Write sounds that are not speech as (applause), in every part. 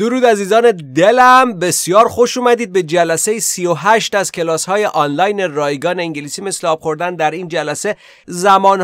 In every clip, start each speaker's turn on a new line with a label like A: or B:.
A: درود عزیزان دلم بسیار خوش اومدید به جلسه 38 از کلاس های آنلاین رایگان انگلیسی مثل آب در این جلسه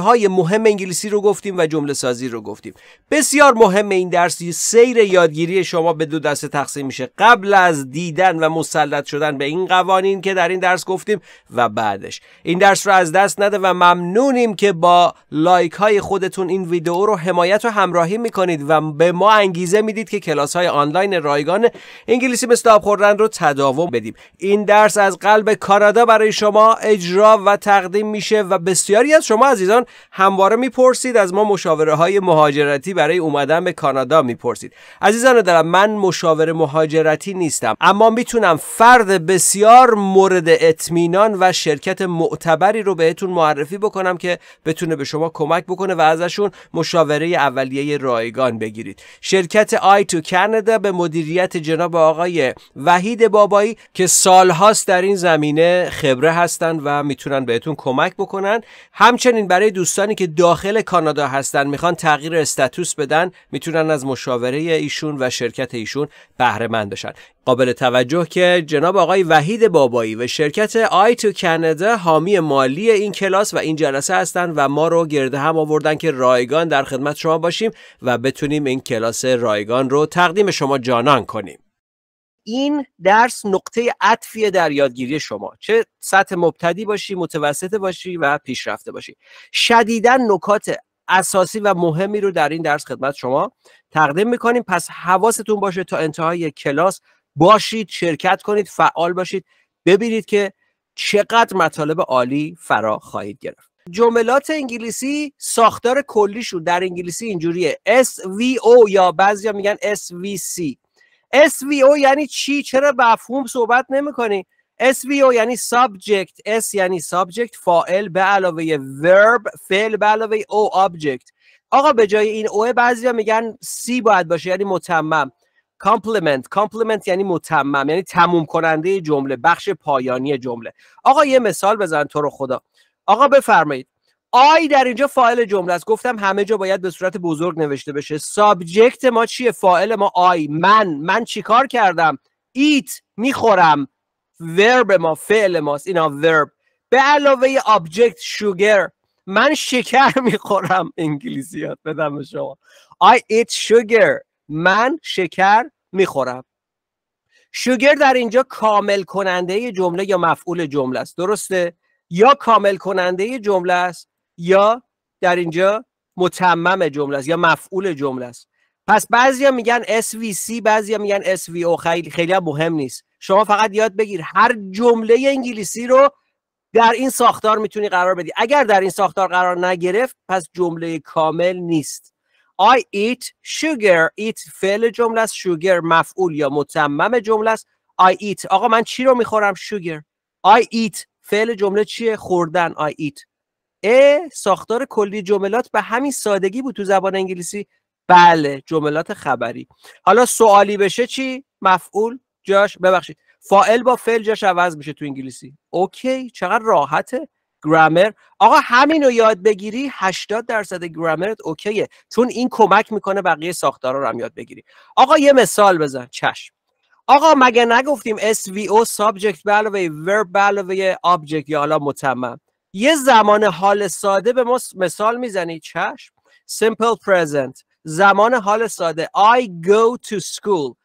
A: های مهم انگلیسی رو گفتیم و جمله سازی رو گفتیم بسیار مهم این درس سیر یادگیری شما به دو دسته تقسیم میشه قبل از دیدن و مسلط شدن به این قوانین که در این درس گفتیم و بعدش این درس رو از دست نده و ممنونیم که با لایک های خودتون این ویدیو رو حمایت و همراهی میکنید و به ما انگیزه میدید که کلاس های آنلاین آنلاین رایگان انگلیسی مثل آب خوردن رو تداوم بدیم این درس از قلب کانادا برای شما اجرا و تقدیم میشه و بسیاری از شما عزیزان همواره میپرسید از ما مشاوره های مهاجرتی برای اومدن به کانادا میپرسید عزیزان دارم من مشاور مهاجرتی نیستم اما میتونم فرد بسیار مورد اطمینان و شرکت معتبری رو بهتون معرفی بکنم که بتونه به شما کمک بکنه و ازشون مشاوره اولیه رایگان بگیرید شرکت آی تو کانادا به مدیریت جناب آقای وحید بابایی که سالهاست در این زمینه خبره هستند و میتونن بهتون کمک بکنن همچنین برای دوستانی که داخل کانادا هستن میخوان تغییر استاتوس بدن میتونن از مشاوره ایشون و شرکت ایشون بهره مند بشن قابل توجه که جناب آقای وحید بابایی و شرکت آی تو کانادا حامی مالی این کلاس و این جلسه هستند و ما رو گرده هم آوردن که رایگان در خدمت شما باشیم و بتونیم این کلاس رایگان رو تقدیم شما جانان کنیم این درس نقطه عطفی در یادگیری شما چه سطح مبتدی باشی متوسط باشی و پیشرفته باشی شدیدا نکات اساسی و مهمی رو در این درس خدمت شما تقدیم میکنیم پس حواستون باشه تا انتهای کلاس باشید شرکت کنید فعال باشید ببینید که چقدر مطالب عالی فرا خواهید گرفت جملات انگلیسی ساختار کلیشون در انگلیسی اینجوریه SVO یا بعضیا میگن SVC SVO یعنی چی چرا مفهوم صحبت نمیکنی SVO یعنی subject S یعنی subject فاعل به علاوه verb فعل به علاوه O object آقا به جای این اوه بعضیا میگن C باید باشه یعنی متمم Compliment Compliment یعنی متمم یعنی تموم کننده جمله بخش پایانی جمله آقا یه مثال بزن تو رو خدا آقا بفرمایید آی در اینجا فاعل جمله است گفتم همه جا باید به صورت بزرگ نوشته بشه سابجکت ما چیه فاعل ما آی من من چیکار کردم ایت میخورم ورب ما فعل ماست اینا ورب به علاوه آبجکت شوگر من شکر (laughs) میخورم یاد بدم به شما آی ایت sugar من شکر میخورم شوگر در اینجا کامل کننده جمله یا مفعول جمله است درسته یا کامل کننده جمله است یا در اینجا متمم جمله است یا مفعول جمله است پس بعضیا میگن SVC بعضیا میگن SVO خیلی خیلی مهم نیست شما فقط یاد بگیر هر جمله انگلیسی رو در این ساختار میتونی قرار بدی اگر در این ساختار قرار نگرفت پس جمله کامل نیست I eat sugar eat فعل جمله است sugar مفعول یا متمم جمله است I eat آقا من چی رو میخورم sugar I eat فعل جمله چیه خوردن آی ایت ا ساختار کلی جملات به همین سادگی بود تو زبان انگلیسی بله جملات خبری حالا سوالی بشه چی مفعول جاش ببخشید فاعل با فعل جاش عوض میشه تو انگلیسی اوکی چقدر راحته گرامر آقا همین رو یاد بگیری 80 درصد گرامرت اوکیه چون این کمک میکنه بقیه ساختارا رو هم یاد بگیری آقا یه مثال بزن چشم آقا مگه نگفتیم SVO subject به علاوه ورب به علاوه آبجکت یا حالا متمم یه زمان حال ساده به ما مثال میزنی چشم simple present زمان حال ساده I go to school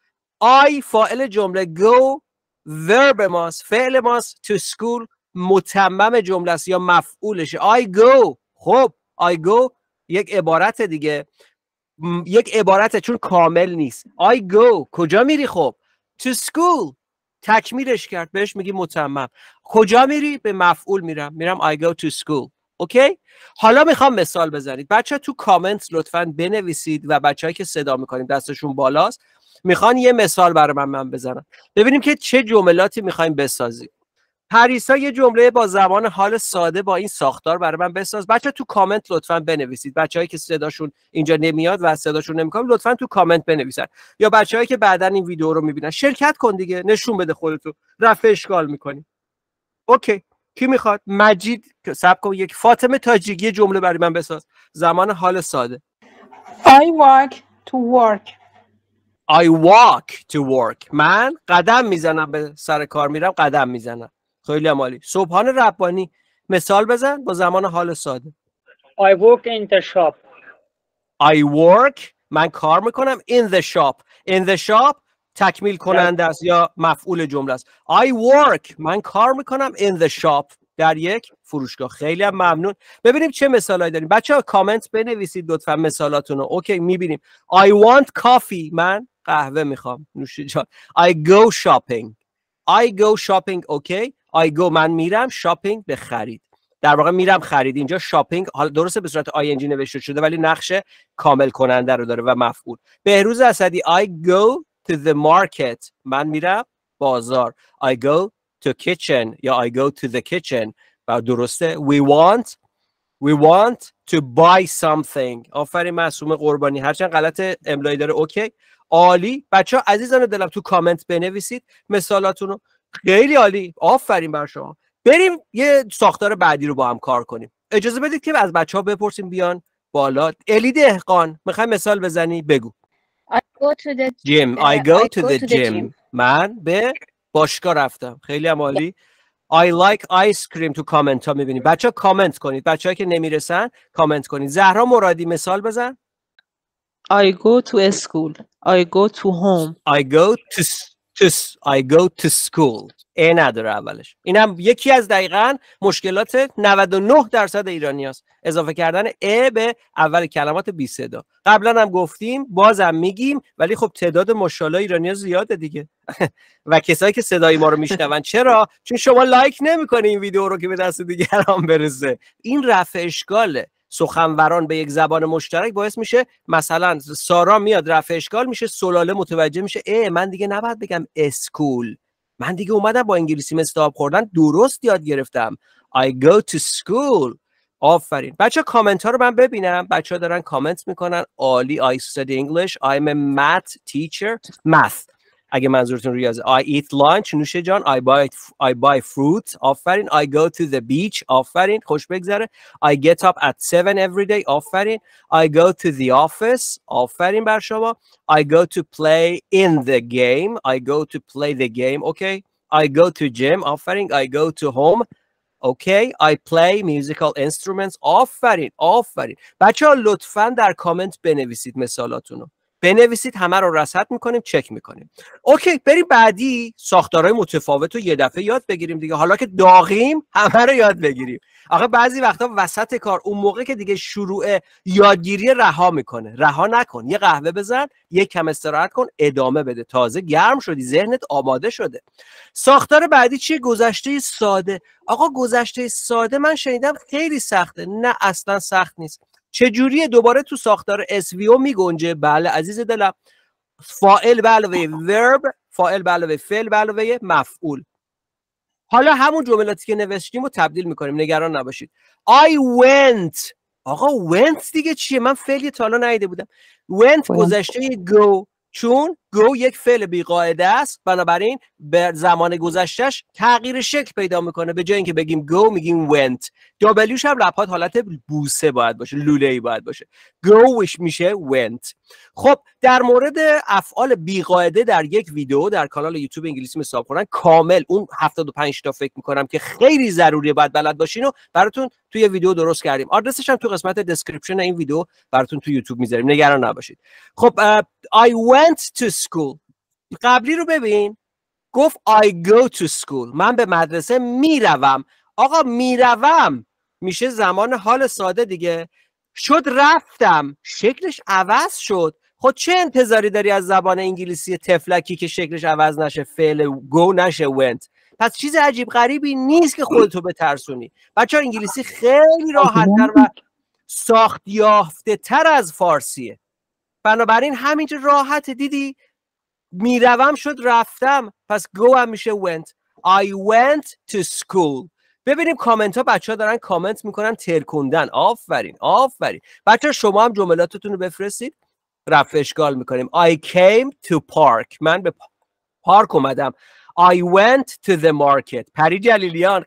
A: I فاعل جمله go ورب ماست فعل ماست to school متمم جمله است یا مفعولش I go خب I go یک عبارت دیگه یک عبارت چون کامل نیست I go کجا میری خب to school تکمیلش کرد بهش میگی متمم کجا میری به مفعول میرم میرم I go to school اوکی حالا میخوام مثال بزنید بچه تو کامنت لطفا بنویسید و بچههایی که صدا میکنیم دستشون بالاست میخوان یه مثال برای من من بزنم ببینیم که چه جملاتی میخوایم بسازیم پریسا یه جمله با زبان حال ساده با این ساختار برای من بساز بچه تو کامنت لطفا بنویسید بچههایی که صداشون اینجا نمیاد و صداشون نمیکن لطفا تو کامنت بنویسن یا بچههایی که بعدا این ویدیو رو میبینن شرکت کن دیگه نشون بده خودتو رفع اشکال میکنی اوکی کی میخواد مجید سب کن یک فاطمه تاجیگی جمله برای من بساز زمان حال ساده I walk to work I walk to work من قدم میزنم به سر کار میرم قدم میزنم خیلی عالی صبحان ربانی مثال بزن با زمان حال ساده I work in the shop I work من کار میکنم in the shop in the shop تکمیل کننده است یا مفعول جمله است I work من کار میکنم in the shop در یک فروشگاه خیلی هم ممنون ببینیم چه مثالایی داریم بچه ها کامنت بنویسید لطفا مثالاتون رو اوکی میبینیم I want coffee من قهوه میخوام نوشی جان I go shopping I go shopping اوکی آیگو من میرم شاپینگ به خرید در واقع میرم خرید اینجا شاپینگ حالا درسته به صورت آی نوشته شده ولی نقش کامل کننده رو داره و مفعول بهروز اسدی I go to the market من میرم بازار I go to kitchen یا I go to the kitchen و درسته we want we want to buy something آفرین معصوم قربانی هرچند غلط املایی داره اوکی عالی بچه ها عزیزان دلم تو کامنت بنویسید مثالاتونو رو خیلی عالی آفرین بر شما بریم یه ساختار بعدی رو با هم کار کنیم اجازه بدید که از بچه ها بپرسیم بیان بالا الید احقان میخوای مثال بزنی بگو I go to the gym I go, the, gym. من به باشگاه رفتم خیلی هم عالی I like ice cream تو کامنت ها میبینید بچه ها کامنت کنید بچه که نمیرسن کامنت کنید زهرا مرادی مثال بزن I go to school I go to home I go to to I go to school ای نداره اولش این هم یکی از دقیقا مشکلات 99 درصد ایرانی هست. اضافه کردن ا به اول کلمات بی صدا قبلا هم گفتیم بازم میگیم ولی خب تعداد مشاله ایرانی ها زیاده دیگه (laughs) و کسایی که صدای ما رو میشنون چرا چون شما لایک نمیکنی این ویدیو رو که به دست دیگران برسه این رفع اشکاله سخنوران به یک زبان مشترک باعث میشه مثلا سارا میاد رفع اشکال میشه سلاله متوجه میشه ای من دیگه نباید بگم اسکول من دیگه اومدم با انگلیسی مستاب خوردن درست یاد گرفتم I go to school آفرین بچه کامنت ها رو من ببینم بچه ها دارن کامنت میکنن عالی I study English I'm a math teacher math اگه منظورتون ریاض I eat lunch نوشه I buy, I buy fruit I go to the beach آفرین خوش I get up at 7 every day آفرین I go to the office آفرین بر شما I go to play in the game I go to play the game okay I go to gym آفرین I go to home Okay, I play musical instruments. آفرین، آفرین. بچه ها لطفا در کامنت بنویسید مثالاتونو. بنویسید همه رو رصد میکنیم چک میکنیم اوکی بریم بعدی ساختارهای متفاوت رو یه دفعه یاد بگیریم دیگه حالا که داغیم همه رو یاد بگیریم آقا بعضی وقتا وسط کار اون موقع که دیگه شروع یادگیری رها میکنه رها نکن یه قهوه بزن یه کم استراحت کن ادامه بده تازه گرم شدی ذهنت آماده شده ساختار بعدی چیه گذشته ساده آقا گذشته ساده من شنیدم خیلی سخته نه اصلا سخت نیست چجوریه دوباره تو ساختار SVO میگنجه بله عزیز دلم فائل به علاوه ورب فائل به علاوه فعل به علاوه مفعول حالا همون جملاتی که نوشتیم رو تبدیل میکنیم نگران نباشید I went آقا went دیگه چیه من فعلی تا حالا بودم went گذشته go چون گو یک فعل بیقاعده است بنابراین به زمان گذشتش تغییر شکل پیدا میکنه به جای اینکه بگیم گو میگیم went دبلیوش هم لپات حالت بوسه باید باشه لوله ای باید باشه گوش میشه went خب در مورد افعال بیقاعده در یک ویدیو در کانال یوتیوب انگلیسی حساب کنن کامل اون 75 تا فکر میکنم که خیلی ضروریه باید بلد باشین و براتون توی ویدیو درست کردیم آدرسش هم تو قسمت دسکریپشن این ویدیو براتون تو یوتیوب میذاریم نگران نباشید خب I went to school قبلی رو ببین گفت I go to school من به مدرسه میروم آقا میروم میشه زمان حال ساده دیگه شد رفتم شکلش عوض شد خب چه انتظاری داری از زبان انگلیسی تفلکی که شکلش عوض نشه فعل گو نشه Went. پس چیز عجیب غریبی نیست که خودتو بترسونی بچه ها انگلیسی خیلی راحتتر و ساخت یافته تر از فارسیه بنابراین همینجا راحت دیدی میروم شد رفتم پس go هم میشه went I went to school ببینیم کامنت ها بچه ها دارن کامنت میکنن ترکوندن آفرین آفرین بچه شما هم جملاتتون رو بفرستید رفشگال میکنیم I came to park من به پارک اومدم I went to the market پری جلیلیان (laughs)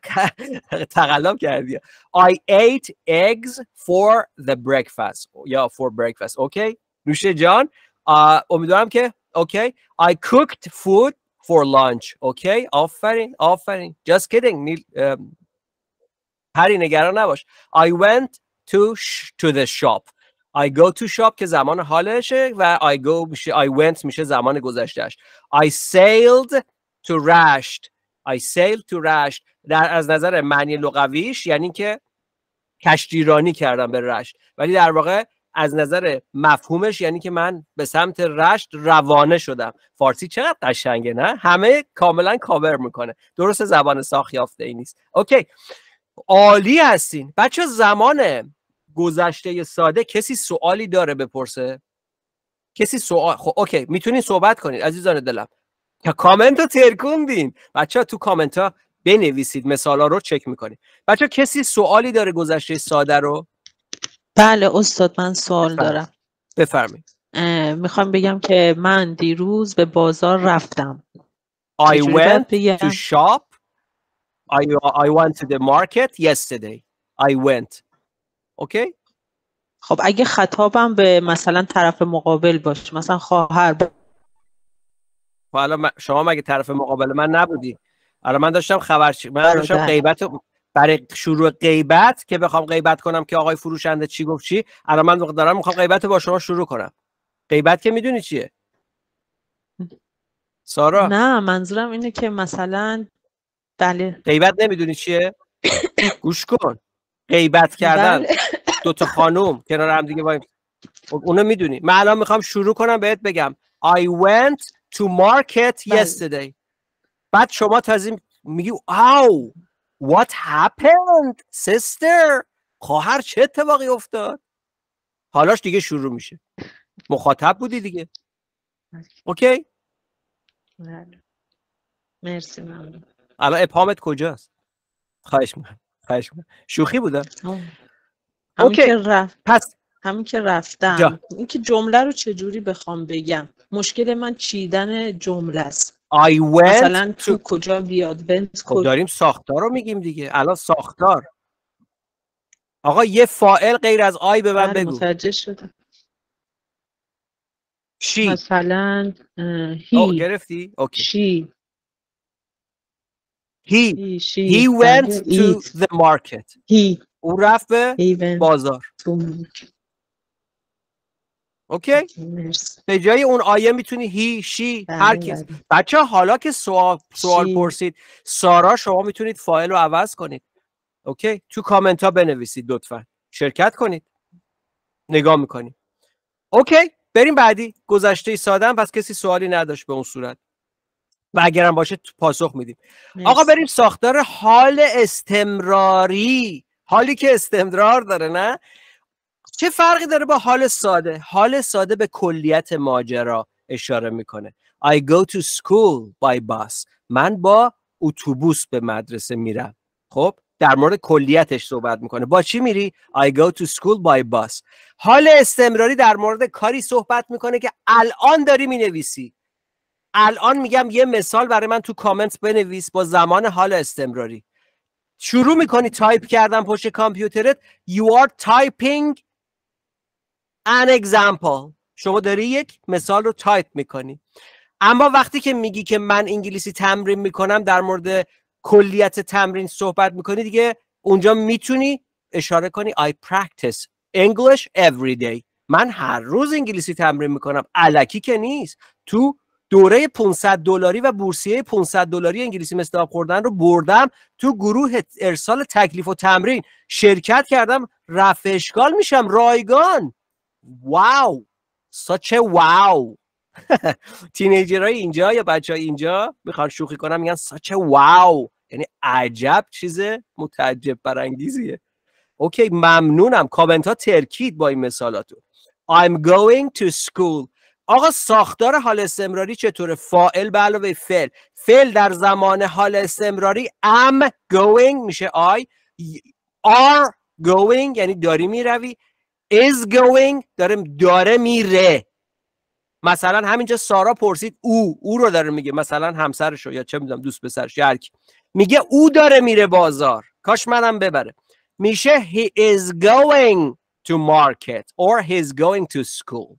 A: تقلب کردی I ate eggs for the breakfast یا for breakfast اوکی نوشه جان امیدوارم که okay I cooked food for lunch okay آفرین offering. just kidding هری نگران نباش I went to to the shop I go to shop که زمان حالشه و I go I went میشه زمان گذشتهش I sailed to Rasht I sailed to Rasht در از نظر معنی لغویش یعنی که کشتیرانی کردم به رشت ولی در واقع از نظر مفهومش یعنی که من به سمت رشد روانه شدم فارسی چقدر قشنگه نه همه کاملا کاور میکنه درست زبان ساخت یافته ای نیست اوکی عالی هستین بچه زمان گذشته ساده کسی سوالی داره بپرسه کسی سوال خب اوکی میتونین صحبت کنید عزیزان دلم که کامنت رو ترکوندین بچه تو کامنت ها بنویسید مثال ها رو چک میکنید بچه کسی سوالی داره گذشته ساده رو بله استاد من سوال دارم بفرمایید میخوام بگم که من دیروز به بازار رفتم I went to shop I, I went to the market yesterday I went okay خب اگه خطابم به مثلا طرف مقابل باشه مثلا خواهر حالا شما مگه طرف مقابل من نبودی حالا من داشتم خبر من داشتم آره، بله. غیبت برای شروع غیبت که بخوام غیبت کنم که آقای فروشنده چی گفت چی الان من دارم میخوام غیبت با شما شروع کنم غیبت که میدونی چیه سارا نه منظورم اینه که مثلا دلیل غیبت نمیدونی چیه گوش کن غیبت کردن بله. (laughs) دوتا دو تا خانم کنار هم دیگه باید اونو میدونی من الان میخوام شروع کنم بهت بگم I went to market بله. yesterday بعد شما تازیم میگی او What happened sister خواهر خب، چه اتفاقی افتاد حالاش دیگه شروع میشه مخاطب بودی دیگه اوکی بله. مرسی ممنون الان اپامت کجاست خواهش میکنم خواهش میکنم شوخی بوده؟ همین که رفت پس همین که رفتم اینکه جمله رو چجوری بخوام بگم مشکل من چیدن جمله است I went مثلا تو, کجا بیاد went خب داریم ساختار رو میگیم دیگه الان ساختار آقا یه فائل غیر از آی به من بله، بگو متوجه شدم شی مثلا هی او گرفتی اوکی شی هی هی he went to the market. هی او رفت به بازار. اوکی به جای اون آیه میتونی هی شی بله، هر کس بله. بچه حالا که سوال, سوال پرسید سارا شما میتونید فایل رو عوض کنید اوکی تو کامنت ها بنویسید لطفا شرکت کنید نگاه میکنید اوکی بریم بعدی گذشته ساده پس کسی سوالی نداشت به اون صورت و اگرم باشه پاسخ میدیم آقا بریم ساختار حال استمراری حالی که استمرار داره نه چه فرقی داره با حال ساده حال ساده به کلیت ماجرا اشاره میکنه I go to school by bus من با اتوبوس به مدرسه میرم خب در مورد کلیتش صحبت میکنه با چی میری I go to school by bus حال استمراری در مورد کاری صحبت میکنه که الان داری مینویسی الان میگم یه مثال برای من تو کامنت بنویس با زمان حال استمراری شروع میکنی تایپ کردن پشت کامپیوترت you are typing an example شما داری یک مثال رو تایپ میکنی اما وقتی که میگی که من انگلیسی تمرین میکنم در مورد کلیت تمرین صحبت میکنی دیگه اونجا میتونی اشاره کنی I practice English every day من هر روز انگلیسی تمرین میکنم علکی که نیست تو دوره 500 دلاری و بورسیه 500 دلاری انگلیسی مثل آب خوردن رو بردم تو گروه ارسال تکلیف و تمرین شرکت کردم رفع میشم رایگان واو a واو (laughs) تینیجرهای اینجا یا بچه های اینجا میخوان شوخی کنم میگن ساچه واو یعنی عجب چیز متعجب برانگیزیه اوکی ممنونم کامنت ها ترکید با این مثالاتو I'm going to school آقا ساختار حال استمراری چطوره فائل به علاوه فعل فعل در زمان حال استمراری am going میشه I are going یعنی داری میروی is going داره داره میره مثلا همینجا سارا پرسید او او رو داره میگه مثلا همسرشو یا چه میدونم دوست پسرش یا میگه او داره میره بازار کاش منم ببره میشه he is going to market or he is going to school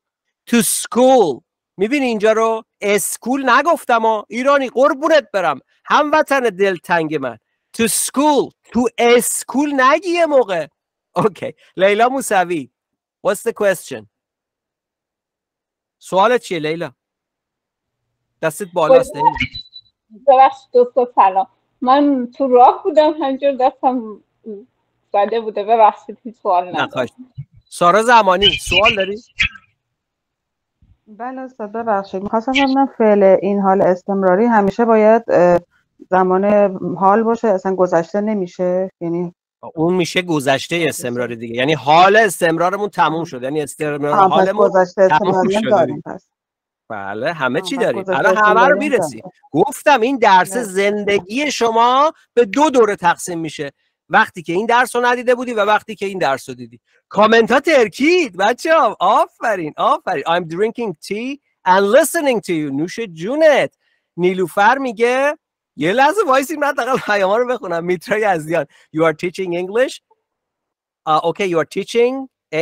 A: to school میبینی اینجا رو اسکول نگفتم و ایرانی قربونت برم هموطن دلتنگ من to school تو اسکول نگیه موقع اوکی لیلا موسوی What's the question? سوال چیه لیلا؟ دستت بالاست لیلا دوست دوستو سلام من تو راه بودم همجور دستم زده بوده ببخشید هیچ سوال ندارم سارا زمانی سوال داری؟ بله استاد ببخشید میخواستم ببینم فعل این حال استمراری همیشه باید زمان حال باشه اصلا گذشته نمیشه یعنی اون میشه گذشته استمرار دیگه یعنی حال استمرارمون تموم شد یعنی استمرار حالمون تموم پس بله همه چی داریم الان همه رو میرسیم گفتم این درس زندگی شما به دو دوره تقسیم میشه وقتی که این درس رو ندیده بودی و وقتی که این درس رو دیدی کامنت ها ترکید بچه ها آفرین آفرین I'm drinking tea and listening to you نوش جونت نیلوفر میگه یه لحظه وایسی من حداقل پیاما رو بخونم میترا یزدیان you are teaching English uh, okay you are teaching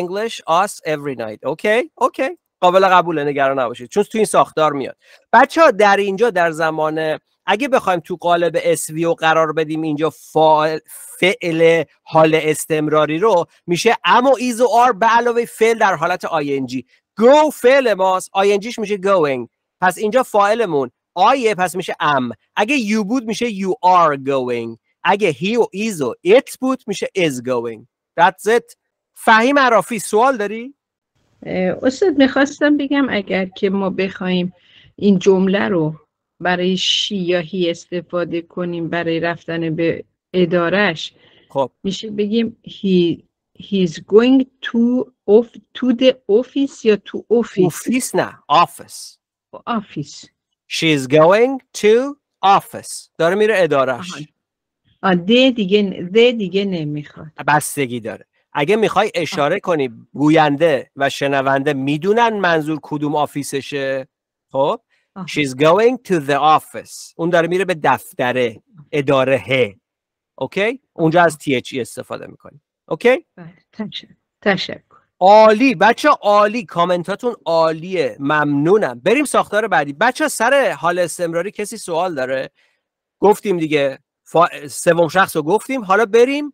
A: English us every night okay okay قابل قبوله نگران نباشید چون تو این ساختار میاد بچه ها در اینجا در زمان اگه بخوایم تو قالب و قرار بدیم اینجا فعل, فعل حال استمراری رو میشه اما ایز و آر به علاوه فعل در حالت آینجی گو فعل ماست آینجیش میشه going پس اینجا فاعلمون آیه پس میشه ام اگه یو بود میشه یو are going اگه هی و ایز و ایت بود میشه is going that's it فهیم عرافی سوال داری؟ استاد میخواستم بگم اگر که ما بخوایم این جمله رو برای شی یا هی استفاده کنیم برای رفتن به ادارش خب میشه بگیم he he's going to of to the office یا to office office نه office office She is going to office داره میره ادارش ده دیگه ده دیگه نمیخواد بستگی داره اگه میخوای اشاره کنی گوینده و شنونده میدونن منظور کدوم آفیسشه خب is going to the office اون داره میره به دفتره اداره هه اوکی اونجا از THE استفاده میکنی اوکی بله، تشکر تشکر عالی بچه عالی کامنتاتون عالیه ممنونم بریم ساختار بعدی بچه سر حال استمراری کسی سوال داره گفتیم دیگه سوم شخص رو گفتیم حالا بریم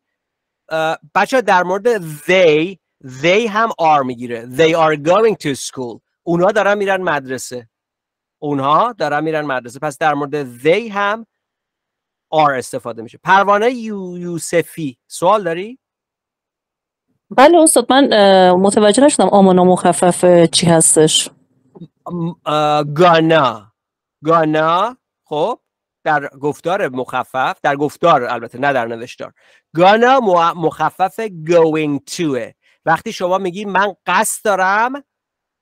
A: بچه در مورد they they هم are میگیره they are going to school اونها دارن میرن مدرسه اونها دارن میرن مدرسه پس در مورد they هم are استفاده میشه پروانه یوسفی سوال داری؟ بله استاد من متوجه نشدم آمانا مخفف چی هستش گانا گانا خب در گفتار مخفف در گفتار البته نه در نوشتار گانا مخفف going to وقتی شما میگی من قصد دارم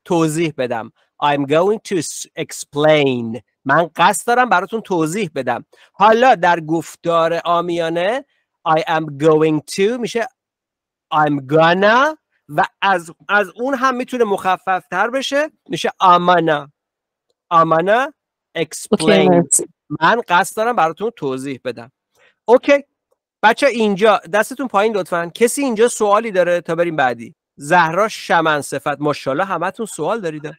A: توضیح بدم I'm going to explain من قصد دارم براتون توضیح بدم حالا در گفتار آمیانه I am going to میشه I'm gonna و از, اون هم میتونه مخفف تر بشه میشه آمانا آمانا explain من قصد دارم براتون توضیح بدم اوکی بچه اینجا دستتون پایین لطفا کسی اینجا سوالی داره تا بریم بعدی زهرا شمن صفت ماشاءالله همتون سوال دارید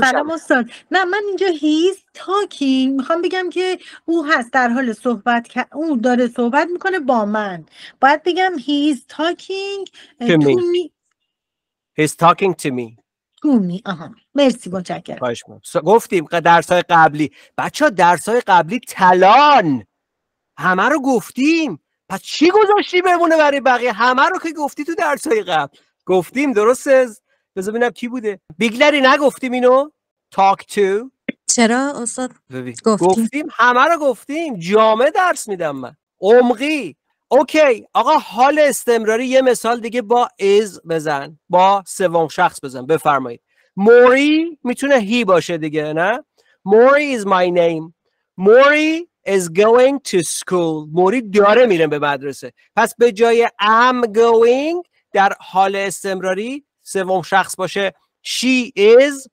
A: سلام استاد نه من اینجا هیز تاکینگ میخوام بگم که او هست در حال صحبت که او داره صحبت میکنه با من باید بگم هیز تاکینگ تو می هیز تاکینگ تو می. تو می آها مرسی متشکرم خواهش گفتیم درس های قبلی بچه ها درس های قبلی تلان همه رو گفتیم پس چی گذاشتی بمونه برای بقیه همه رو که گفتی تو درس های قبل گفتیم درسته بذار ببینم کی بوده بیگلری نگفتیم اینو تاک تو چرا استاد گفتیم. همه رو گفتیم جامعه درس میدم من عمقی اوکی آقا حال استمراری یه مثال دیگه با از بزن با سوم شخص بزن بفرمایید موری میتونه هی باشه دیگه نه موری از my name موری is going to school موری داره میره به مدرسه پس به جای am going در حال استمراری سوم شخص باشه she is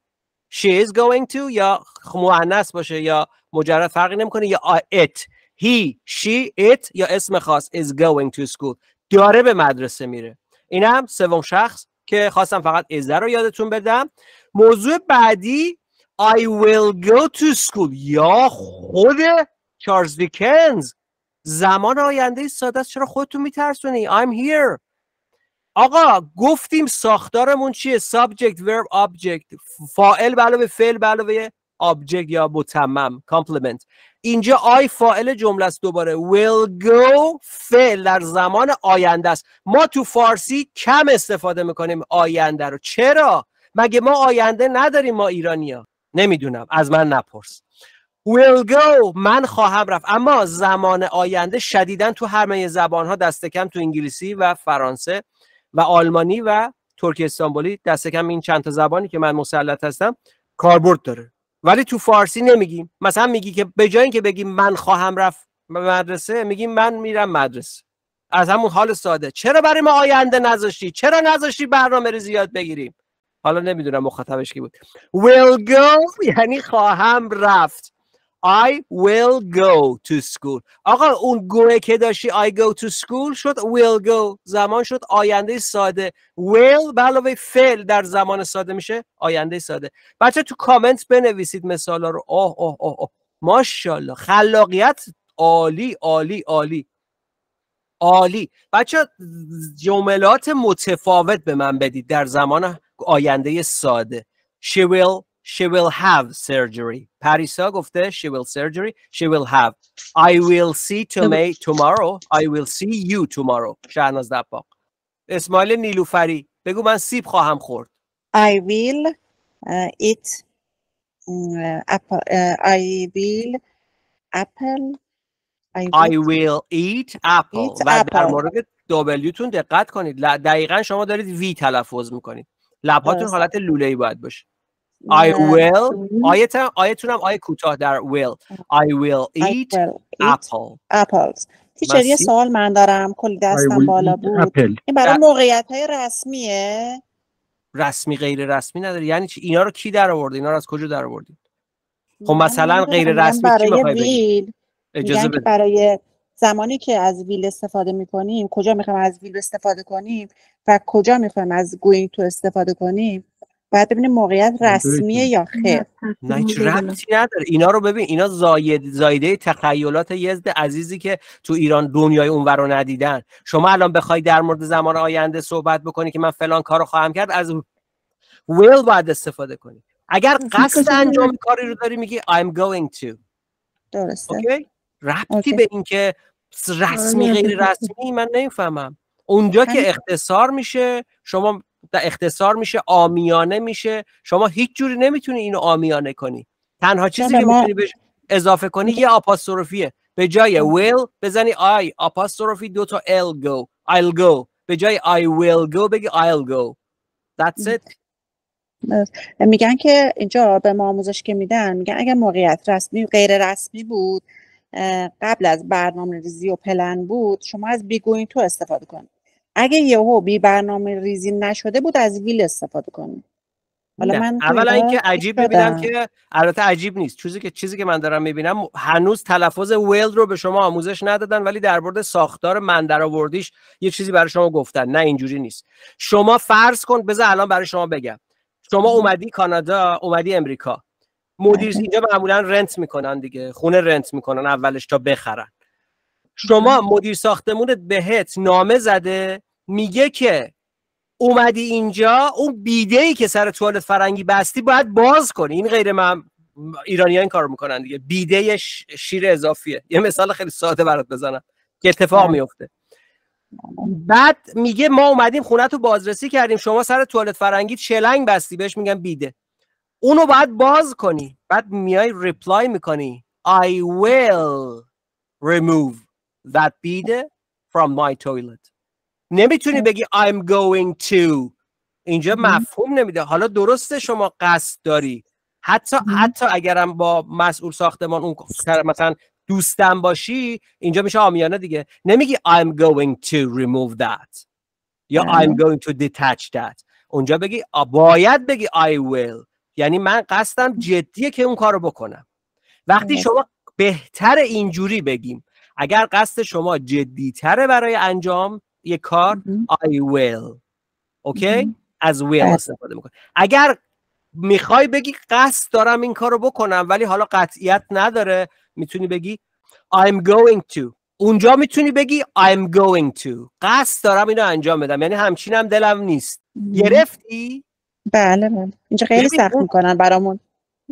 A: she is going to یا مؤنث باشه یا مجرد فرقی نمیکنه یا it he she it یا اسم خاص is going to school داره به مدرسه میره اینم سوم شخص که خواستم فقط از رو یادتون بدم موضوع بعدی I will go to school یا خود چارلز دیکنز زمان آینده ساده است چرا خودتون میترسونی I'm here آقا گفتیم ساختارمون چیه سابجکت ورب آبجکت فاعل بله به فعل بله به علاوه آبجکت یا متمم کامپلمنت اینجا آی فاعل جمله است دوباره will go فعل در زمان آینده است ما تو فارسی کم استفاده میکنیم آینده رو چرا مگه ما آینده نداریم ما ایرانیا نمیدونم از من نپرس will go من خواهم رفت اما زمان آینده شدیدا تو هر زبان ها دست کم تو انگلیسی و فرانسه و آلمانی و ترکی استانبولی دست کم این چند تا زبانی که من مسلط هستم کاربرد داره ولی تو فارسی نمیگیم مثلا میگی که به جای اینکه بگیم من خواهم رفت مدرسه میگیم من میرم مدرسه از همون حال ساده چرا برای ما آینده نذاشتی چرا نذاشتی برنامه رو زیاد بگیریم حالا نمیدونم مخاطبش کی بود will go (laughs) یعنی خواهم رفت I will go to school آقا اون گوه که داشتی I go to school شد will go زمان شد آینده ساده will به علاوه فعل در زمان ساده میشه آینده ساده بچه تو کامنت بنویسید مثال رو آه آه آه, آه. ماشاءالله خلاقیت عالی عالی عالی عالی بچه جملات متفاوت به من بدید در زمان آینده ساده She will she will have surgery پریسا گفته she will surgery she will have I will see me tomorrow I will see you tomorrow شهناز دباق اسماعیل نیلوفری بگو من سیب خواهم خورد I will uh, eat uh, apple, uh, I will apple I, I will eat apple eat و در مورد دبلیوتون دقت کنید دقیقا شما دارید وی تلفظ میکنید لبهاتون حالت ای باید باشه I will mm-hmm. آیتون آیتونم آیه کوتاه در will I will eat, apple. apples تیچر یه سوال من دارم کل دستم بالا بود این برای موقعیت های رسمیه رسمی غیر رسمی نداره یعنی چی اینا رو کی در آورد اینا رو از کجا در
B: خب مثلا غیر رسمی کی میخوای بگی اجازه بده
A: برای زمانی که از ویل استفاده می کنیم کجا میخوایم از ویل استفاده کنیم و کجا میخوایم از گوینگ تو استفاده کنیم باید ببینیم موقعیت رسمی یا خیر نه هیچ ربطی نداره اینا رو ببین اینا زاید زایده تخیلات یزد عزیزی که تو ایران دنیای اونور رو ندیدن شما الان بخوای در مورد زمان آینده صحبت بکنی که من فلان کارو خواهم کرد از will باید استفاده کنی اگر خب، قصد خب، خب، انجام کاری رو داری میگی I'm going to درسته ربطی به اینکه رسمی آره، غیر رسمی من نمیفهمم اونجا که اختصار میشه شما اختصار میشه آمیانه میشه شما هیچ جوری نمیتونی اینو آمیانه کنی تنها چیزی که میتونی بهش اضافه کنی یه آپاستروفیه به جای خب. will بزنی آی آپاستروفی دو تا L go I'll go به جای I will go بگی I'll go that's it میگن که اینجا به ما آموزش که میدن میگن اگر موقعیت رسمی غیر رسمی بود قبل از برنامه ریزی و پلن بود شما از بیگوین تو استفاده کنید اگه یهو بی برنامه ریزی نشده بود از ویل استفاده کنیم اولا اینکه عجیب میبینم که البته عجیب نیست چیزی که چیزی که من دارم میبینم هنوز تلفظ ویل رو به شما آموزش ندادن ولی در مورد ساختار من آوردیش یه چیزی برای شما گفتن نه اینجوری نیست شما فرض کن بذار الان برای شما بگم شما اومدی کانادا اومدی امریکا مدیر آره. اینجا معمولا رنت میکنن دیگه خونه رنت میکنن اولش تا بخرن شما مدیر ساختمونت بهت نامه زده میگه که اومدی اینجا اون بیده ای که سر توالت فرنگی بستی باید باز کنی این غیر من ایرانی ها این کار میکنن دیگه بیده شیر اضافیه یه مثال خیلی ساده برات بزنم که اتفاق بله. میفته بعد میگه ما اومدیم خونه تو بازرسی کردیم شما سر توالت فرنگی چلنگ بستی بهش میگن بیده اونو باید باز کنی بعد میای ریپلای میکنی I will remove that bide from my toilet نمیتونی خب. بگی I'm going to اینجا مفهوم نمیده حالا درسته شما قصد داری حتی حتی اگرم با مسئول ساختمان اون مثلا دوستم باشی اینجا میشه آمیانه دیگه نمیگی I'm going to remove that یا I'm going to detach that اونجا بگی باید بگی I will یعنی من قصدم جدیه که اون کارو بکنم وقتی خب. شما بهتر اینجوری بگیم اگر قصد شما جدیتره برای انجام یه کار I will اوکی از will بله. استفاده اگر میخوای بگی قصد دارم این کارو بکنم ولی حالا قطعیت نداره میتونی بگی I'm going to اونجا میتونی بگی I'm going to قصد دارم اینو انجام بدم یعنی همچینم دلم نیست گرفتی؟ بله من بله. اینجا خیلی سخت میکنن برامون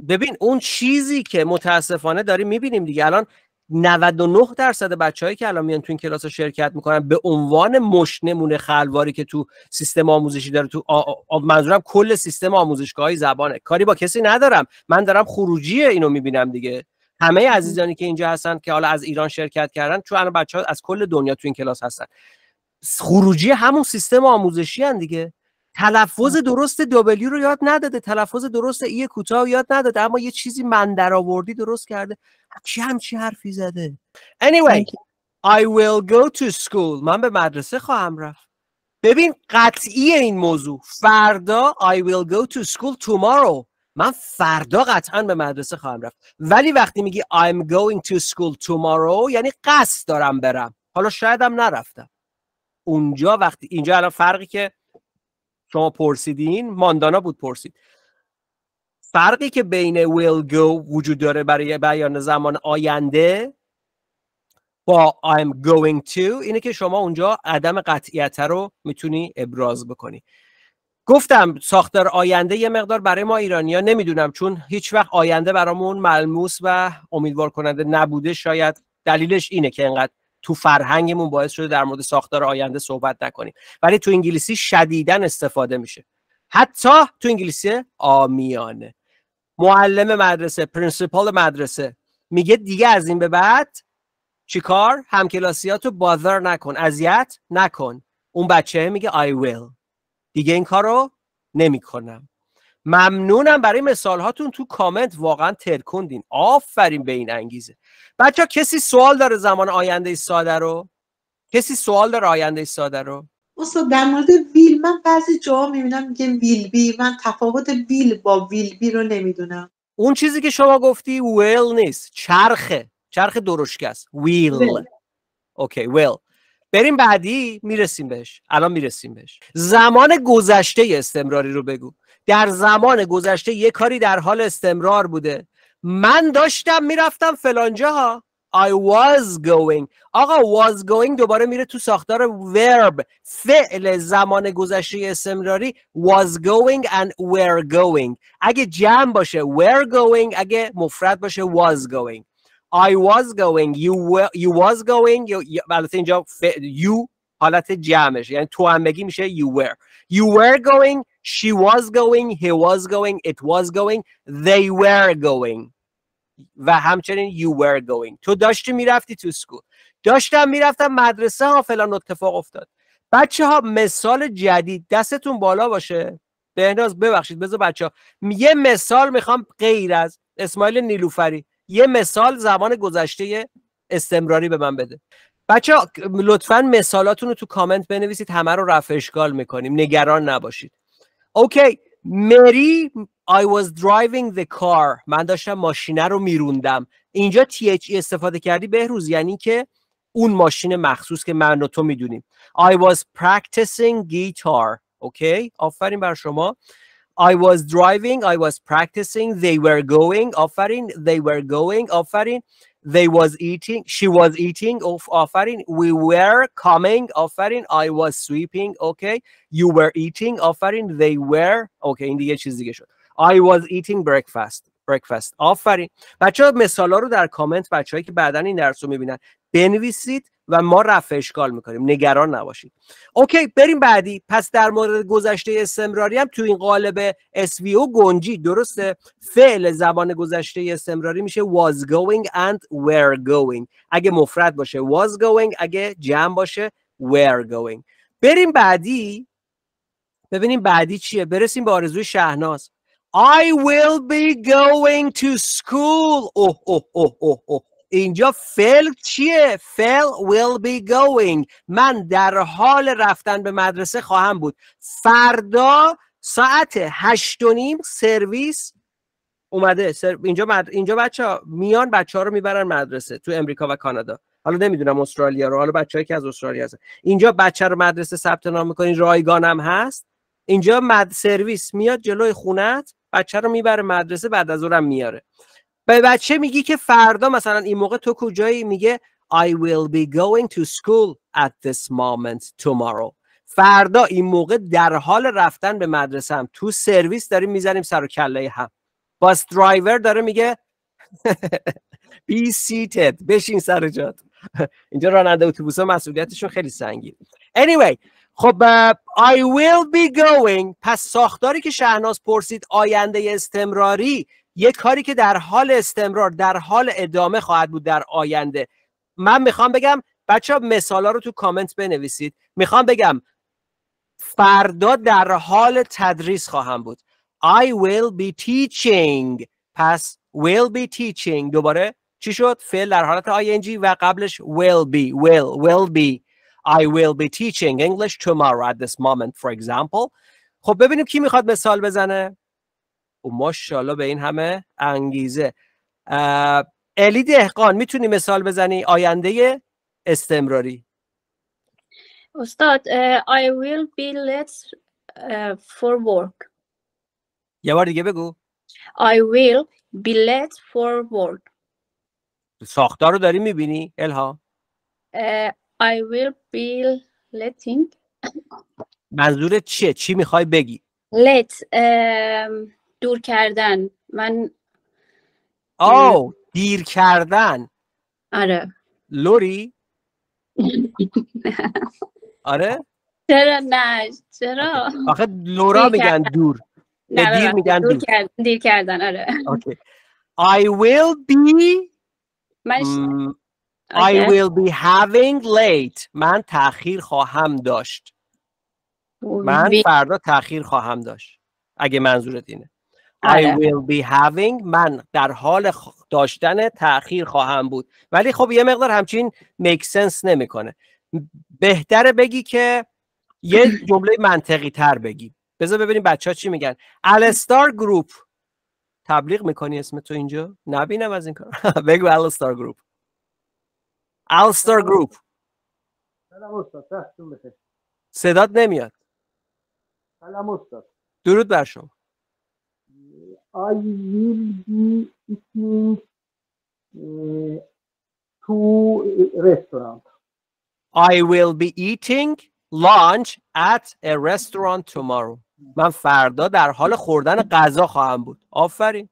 A: ببین اون چیزی که متاسفانه داریم میبینیم دیگه الان 99 درصد بچههایی که الان میان تو این کلاس ها شرکت میکنن به عنوان نمونه خلواری که تو سیستم آموزشی داره تو منظورم کل سیستم آموزشگاهی زبانه کاری با کسی ندارم من دارم خروجی اینو میبینم دیگه همه عزیزانی که اینجا هستن که حالا از ایران شرکت کردن چون الان بچه ها از کل دنیا تو این کلاس هستن خروجی همون سیستم آموزشی هن دیگه تلفظ درست دوبلی رو یاد نداده تلفظ درست ای کوتاه یاد نداده اما یه چیزی من درآوردی درست کرده چی همچی حرفی زده anyway I will go to school من به مدرسه خواهم رفت ببین قطعی این موضوع فردا I will go to school tomorrow من فردا قطعا به مدرسه خواهم رفت ولی وقتی میگی I'm going to school tomorrow یعنی قصد دارم برم حالا شاید هم نرفتم اونجا وقتی اینجا الان فرقی که شما پرسیدین ماندانا بود پرسید فرقی که بین will go وجود داره برای بیان زمان آینده با I'm going to اینه که شما اونجا عدم قطعیت رو میتونی ابراز بکنی گفتم ساختار آینده یه مقدار برای ما ایرانیا نمیدونم چون هیچ وقت آینده برامون ملموس و امیدوار کننده نبوده شاید دلیلش اینه که انقدر تو فرهنگمون باعث شده در مورد ساختار آینده صحبت نکنیم ولی تو انگلیسی شدیدا استفاده میشه حتی تو انگلیسی آمیانه معلم مدرسه پرنسپال مدرسه میگه دیگه از این به بعد چیکار همکلاسیاتو بازار نکن اذیت نکن اون بچه میگه I will دیگه این کارو نمیکنم ممنونم برای مثال هاتون تو کامنت واقعا ترکوندین آفرین به این انگیزه بچه ها کسی سوال داره زمان آینده ساده رو کسی سوال داره آینده ساده رو استاد در مورد ویل من بعضی جا میبینم میگه ویل بی من تفاوت ویل با ویل بی رو نمیدونم اون چیزی که شما گفتی ویل نیست چرخه چرخ درشکه است ویل اوکی ویل بریم بعدی میرسیم بهش الان میرسیم بهش زمان گذشته استمراری رو بگو در زمان گذشته یه کاری در حال استمرار بوده من داشتم میرفتم فلانجا ها I was going آقا was going دوباره میره تو ساختار verb فعل زمان گذشته استمراری was going and were going اگه جمع باشه were going اگه مفرد باشه was going I was going you were you was going you, اینجا you حالت جمعش یعنی تو هم بگی میشه you were you were going she was going he was going it was going they were going و همچنین you were going تو داشتی میرفتی تو سکول داشتم میرفتم مدرسه ها فلان اتفاق افتاد بچه ها مثال جدید دستتون بالا باشه به بهناز ببخشید بذار بچه ها یه مثال میخوام غیر از اسماعیل نیلوفری یه مثال زبان گذشته استمراری به من بده بچه ها لطفا مثالاتون رو تو کامنت بنویسید همه رو رفع میکنیم نگران نباشید Okay, میری، I was driving the car. من داشتم ماشینه رو میروندم. اینجا THE استفاده کردی بهروز یعنی که اون ماشین مخصوص که من و تو میدونیم. I was practicing guitar. Okay, آفرین بر شما. I was driving, I was practicing, they were going, آفرین, they were going, آفرین. they was eating she was eating offering we were coming offering i was sweeping okay you were eating offering they were okay این دیگه is the شد i was eating breakfast breakfast Offering. بچه ها مثال ها رو در کامنت بچه هایی که بعدا این درس رو میبینن بنویسید و ما رفع اشکال میکنیم نگران نباشید اوکی بریم بعدی پس در مورد گذشته استمراری هم تو این قالب SVO گنجی درسته فعل زبان گذشته استمراری میشه was going and were going اگه مفرد باشه was going اگه جمع باشه were going بریم بعدی ببینیم بعدی چیه برسیم به آرزوی شهناز I will be going to school اوه اوه اوه اوه اینجا فل چیه فل will be going من در حال رفتن به مدرسه خواهم بود فردا ساعت هشت و نیم سرویس اومده سر... اینجا, اینجا بچه ها میان بچه ها رو میبرن مدرسه تو امریکا و کانادا حالا نمیدونم استرالیا رو حالا بچه‌ای که از استرالیا هست. اینجا بچه رو مدرسه ثبت نام رایگان هم هست اینجا مد سرویس میاد جلوی خونت بچه رو میبره مدرسه بعد از اونم میاره به بچه میگی که فردا مثلا این موقع تو کجایی میگه I will be going to school at this moment tomorrow فردا این موقع در حال رفتن به مدرسه هم تو سرویس داریم میزنیم سر و کله هم باس درایور داره میگه (laughs) Be seated. بشین سر جات (laughs) اینجا راننده اتوبوس مسئولیتشون خیلی سنگین anyway خب I will be going پس ساختاری که شهناز پرسید آینده استمراری یک کاری که در حال استمرار در حال ادامه خواهد بود در آینده من میخوام بگم بچه ها مثالا رو تو کامنت بنویسید میخوام بگم فردا در حال تدریس خواهم بود I will be teaching پس will be teaching دوباره چی شد؟ فعل در حالت ing و قبلش will be will will be I will be teaching English tomorrow at this moment for example خب ببینیم کی میخواد مثال بزنه و ماشاءالله به این همه انگیزه علی دهقان میتونی مثال بزنی آینده استمراری استاد I will be late for work یه بار دیگه بگو I will be late for work ساختار رو داری میبینی الها I will be letting منظور چیه چی میخوای بگی let دور کردن من آو دیر کردن آره لوری (laughs) آره چرا نه چرا آخه لورا میگن دور نه دیر میگن دور کردن دیر کردن آره I will be من I آره. will be having late من تاخیر خواهم داشت من فردا تاخیر خواهم داشت اگه منظورت اینه آره. I will be having من در حال داشتن تاخیر خواهم بود ولی خب یه مقدار همچین نمی نمیکنه بهتره بگی که یه جمله منطقی تر بگی بذار ببینیم بچه ها چی میگن الستار گروپ تبلیغ میکنی اسم تو اینجا نبینم از این کار (laughs) بگو الستار گروپ الستار گروپ صدات نمیاد درود بر شما I will be eating uh, to restaurant. I will be eating lunch at a restaurant tomorrow. من فردا در حال خوردن غذا خواهم بود. آفرین.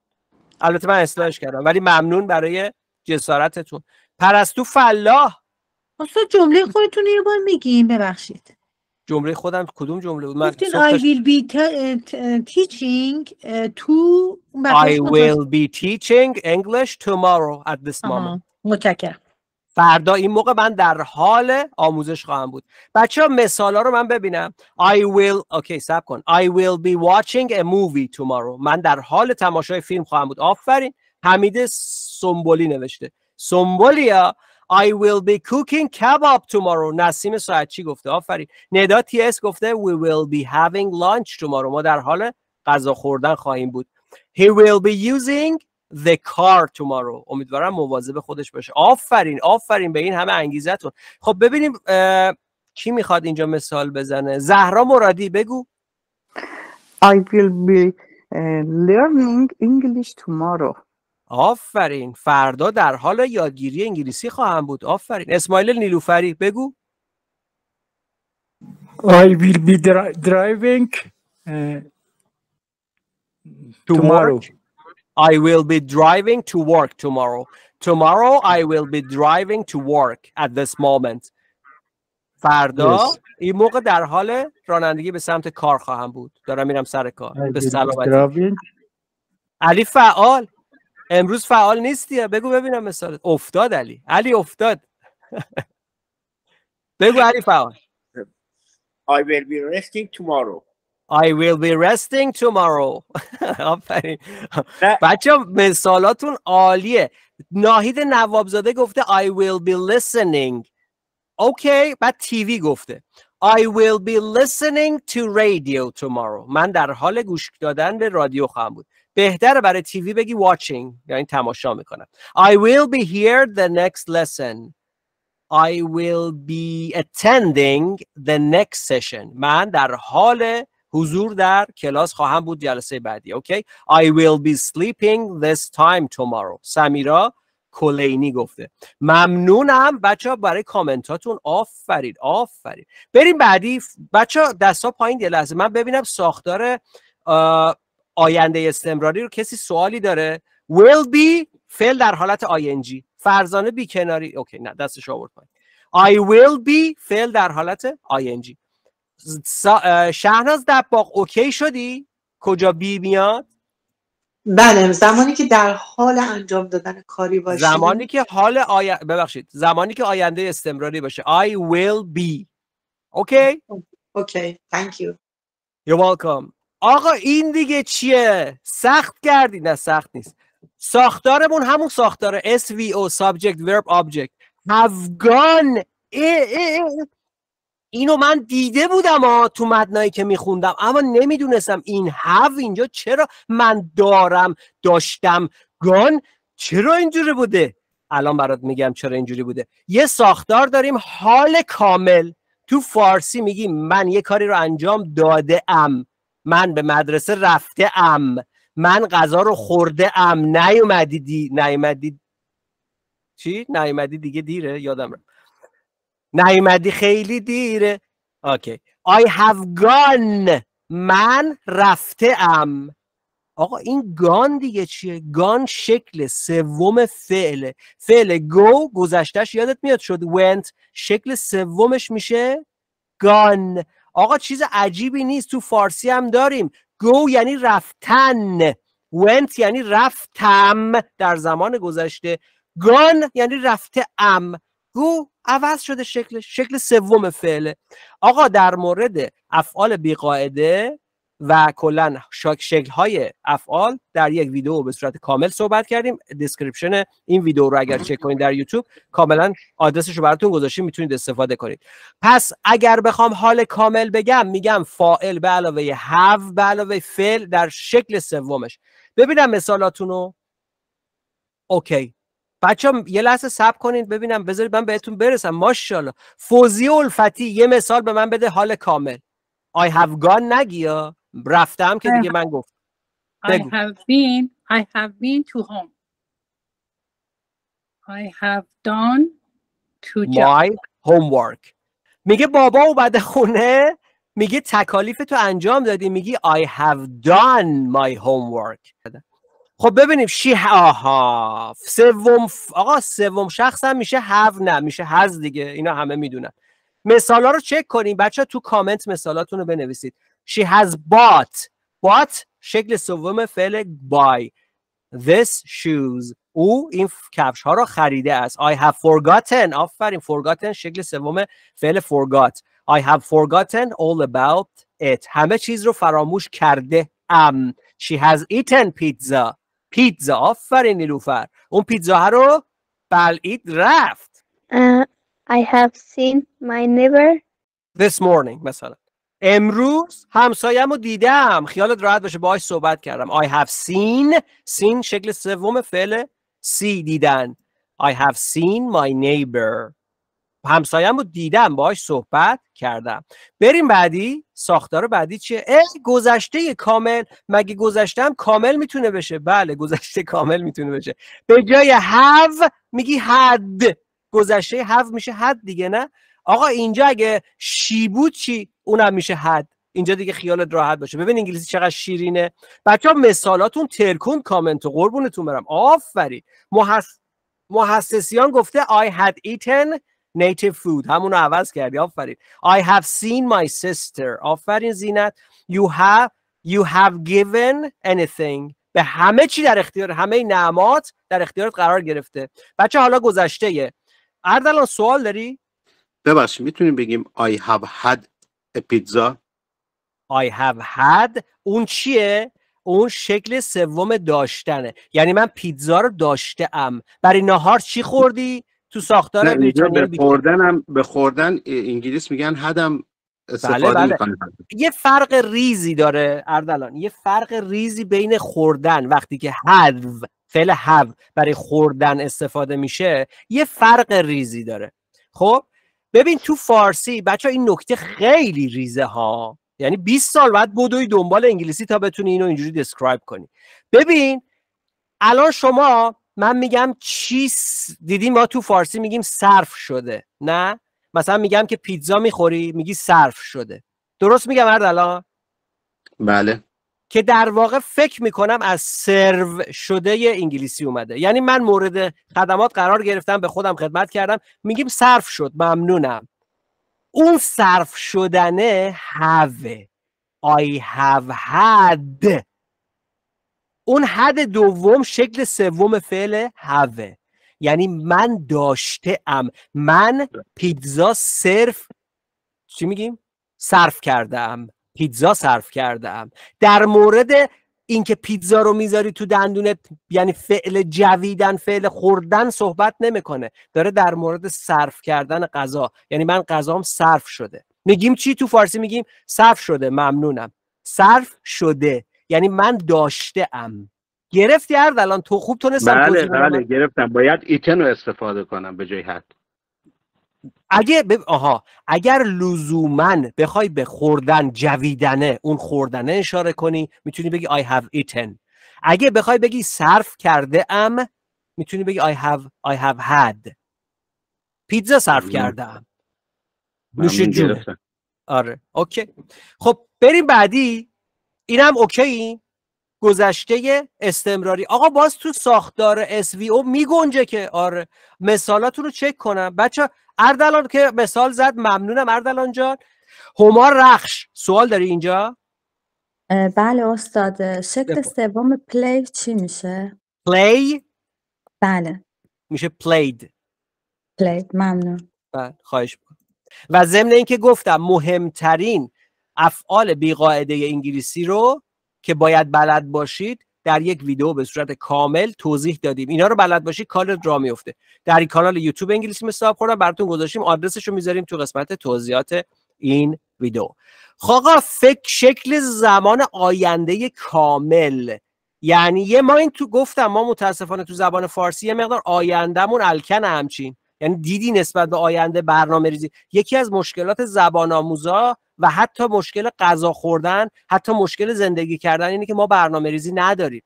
A: البته من اصلاحش کردم ولی ممنون برای جسارتتون. پرستو فلاح. اصلا جمله خودتون رو یه بار میگیم ببخشید. جمله خودم کدوم جمله بود من گفتین I will be teaching to I will be teaching English tomorrow at this moment متکر فردا این موقع من در حال آموزش خواهم بود بچه ها مثال ها رو من ببینم I will Okay. سب کن I will be watching a movie tomorrow من در حال تماشای فیلم خواهم بود آفرین حمید سنبولی نوشته ها. I will be cooking kebab tomorrow نسیم چی گفته آفرین ندا تی اس گفته we will be having lunch tomorrow ما در حال غذا خوردن خواهیم بود he will be using the car tomorrow امیدوارم مواظب خودش باشه آفرین آفرین به این همه انگیزه انگیزتون خب ببینیم کی میخواد اینجا مثال بزنه زهرا مرادی بگو I will be learning English tomorrow آفرین فردا در حال یادگیری انگلیسی خواهم بود آفرین اسماعیل نیلوفری بگو I will be driving uh, tomorrow. I will be driving to work tomorrow. Tomorrow I will be driving to work at this moment. فردا این موقع در حال رانندگی به سمت کار خواهم بود. دارم میرم سر کار. I به سلامتی. علی فعال امروز فعال نیستی بگو ببینم مثال افتاد علی علی افتاد بگو علی فعال I will be resting tomorrow I will be resting tomorrow (laughs) آفرین بچه مثالاتون عالیه ناهید نوابزاده گفته I will be listening اوکی بعد تیوی گفته I will be listening to radio tomorrow من در حال گوش دادن به رادیو خواهم بود بهتره برای تیوی بگی watching یعنی تماشا میکنم I will be here the next lesson I will be attending the next session من در حال حضور در کلاس خواهم بود جلسه بعدی اوکی I will be sleeping this time tomorrow سمیرا کلینی گفته ممنونم بچه ها برای کامنتاتون آفرید آفرید. بریم بعدی بچه ها دستا پایین یه لحظه من ببینم ساختار آینده استمراری رو کسی سوالی داره will be فعل در حالت ing فرزانه بی کناری اوکی نه دستش آورد پایین I will be فعل در حالت ing شهناز دباق اوکی شدی کجا بی میاد بله زمانی که در حال انجام دادن کاری باشی زمانی که حال آی... ببخشید زمانی که آینده استمراری باشه I will be اوکی اوکی thank you You're welcome آقا این دیگه چیه سخت کردی نه سخت نیست ساختارمون همون ساختار SVO Subject Verb Object ورب آبجکت اینو من دیده بودم تو متنایی که میخوندم اما نمیدونستم این هف اینجا چرا من دارم داشتم گان چرا اینجوری بوده الان برات میگم چرا اینجوری بوده یه ساختار داریم حال کامل تو فارسی میگی من یه کاری رو انجام داده ام من به مدرسه رفته ام من غذا رو خورده ام نیومدی دی نیومدی چی نیومدی دیگه دیره یادم رفت نیومدی خیلی دیره اوکی I have gone من رفته ام آقا این گان دیگه چیه گان شکل سوم فعل فعل گو گذشتش یادت میاد شد went شکل سومش میشه گان آقا چیز عجیبی نیست تو فارسی هم داریم گو یعنی رفتن ونت یعنی رفتم در زمان گذشته گان یعنی رفته ام گو عوض شده شکل شکل سوم فعله آقا در مورد افعال بیقاعده و کلا شکل های افعال در یک ویدیو به صورت کامل صحبت کردیم دیسکریپشن این ویدیو رو اگر چک کنید در یوتیوب کاملا آدرسش رو براتون گذاشتیم میتونید استفاده کنید پس اگر بخوام حال کامل بگم میگم فائل به علاوه هف به علاوه فعل در شکل سومش ببینم مثالاتون رو اوکی بچه یه لحظه سب کنید ببینم بذارید من بهتون برسم ماشاءالله فوزی الفتی یه مثال به من بده حال کامل I have gone نگیا رفتم که دیگه من گفت I have been I have been to home I have done to my homework میگه بابا اومده خونه میگه تکالیف تو انجام دادی میگی I have done my homework خب ببینیم شی آها سوم آقا سوم شخص هم میشه have نه میشه هز دیگه اینا همه میدونن. مثالا رو چک کنیم بچه تو کامنت مثالاتونو رو بنویسید she has bought what شکل سوم فعل buy this shoes او این کفش ها را خریده است I have forgotten آفرین forgotten شکل سوم فعل forgot I have forgotten all about it همه چیز رو فراموش کرده ام she has eaten pizza پیتزا آفرین نیلوفر اون پیتزا ها رو بلعید رفت uh, I have seen my neighbor this morning مثلا امروز همسایم رو دیدم خیالت راحت باشه باهاش صحبت کردم I have seen سین شکل سوم فعل سی دیدن I have seen my neighbor همسایم رو دیدم باهاش صحبت کردم بریم بعدی ساختار بعدی چیه ای گذشته کامل مگه گذشتم کامل میتونه بشه بله گذشته کامل میتونه بشه به جای have میگی حد گذشته have میشه حد دیگه نه آقا اینجا اگه شی بود چی اونم میشه حد اینجا دیگه خیالت راحت باشه ببین انگلیسی چقدر شیرینه بچه ها مثالاتون ترکون کامنتو قربونتون برم آفرین محس... محسسیان گفته I had eaten native food همون عوض کردی آفرین I have seen my sister آفرین زینت you have you have given anything به همه چی در اختیار همه نعمات در اختیارت قرار گرفته بچه حالا گذشته اردلان سوال داری؟ ببخشید میتونیم بگیم I have had پیتزا I have had اون چیه اون شکل سوم داشتنه یعنی من پیتزا رو داشته ام برای ناهار چی خوردی تو ساختار به به خوردن انگلیس میگن هدم استفاده بله بله. یه فرق ریزی داره اردلان یه فرق ریزی بین خوردن وقتی که هدو فعل have برای خوردن استفاده میشه یه فرق ریزی داره خب ببین تو فارسی بچه این نکته خیلی ریزه ها یعنی 20 سال بعد بدوی دنبال انگلیسی تا بتونی اینو اینجوری دسکرایب کنی ببین الان شما من میگم چی دیدیم ما تو فارسی میگیم صرف شده نه مثلا میگم که پیتزا میخوری میگی صرف شده درست میگم هر الان بله که در واقع فکر میکنم از سرو شده انگلیسی اومده یعنی من مورد خدمات قرار گرفتم به خودم خدمت کردم میگیم صرف شد ممنونم اون صرف شدنه have I have had اون حد دوم شکل سوم فعل هوه یعنی من داشته ام من پیتزا صرف چی میگیم؟ صرف کردم. پیتزا صرف کردم. در مورد اینکه پیتزا رو میذاری تو دندونت یعنی فعل جویدن فعل خوردن صحبت نمیکنه داره در مورد صرف کردن غذا یعنی من غذام صرف شده میگیم چی تو فارسی میگیم صرف شده ممنونم صرف شده یعنی من داشته ام گرفتی هر الان تو خوب تونستم بله بله گرفتم باید ایتن رو استفاده کنم به جای حد اگه ب... آها اگر لزوما بخوای به خوردن جویدنه اون خوردنه اشاره کنی میتونی بگی I have eaten اگه بخوای بگی صرف کرده ام میتونی بگی I have I have had پیتزا صرف کرده ام نوش آره اوکی خب بریم بعدی اینم اوکی گذشته استمراری آقا باز تو ساختار SVO میگنجه که آره مثالاتون رو چک کنم بچه اردلان که مثال زد ممنونم اردلان جان هما رخش سوال داری اینجا بله استاد شکل سوم پلی چی میشه پلی بله میشه پلید پلید ممنون بله خواهش بود و ضمن اینکه گفتم مهمترین افعال بیقاعده انگلیسی رو که باید بلد باشید در یک ویدیو به صورت کامل توضیح دادیم اینا رو بلد باشی کال را میفته در این کانال یوتیوب انگلیسی مستحب خوردم براتون گذاشتیم آدرسش رو میذاریم تو قسمت توضیحات این ویدیو خواقا فکر شکل زمان آینده کامل یعنی یه ما این تو گفتم ما متاسفانه تو زبان فارسی یه مقدار آیندهمون الکن همچین یعنی دیدی نسبت به آینده برنامه ریزی یکی از مشکلات زبان آموزا و حتی مشکل غذا خوردن حتی مشکل زندگی کردن اینه که ما برنامه ریزی نداریم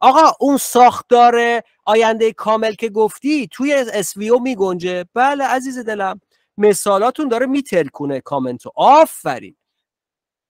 A: آقا اون ساختار آینده کامل که گفتی توی اسویو میگنجه بله عزیز دلم مثالاتون داره میترکونه کامنتو آفرین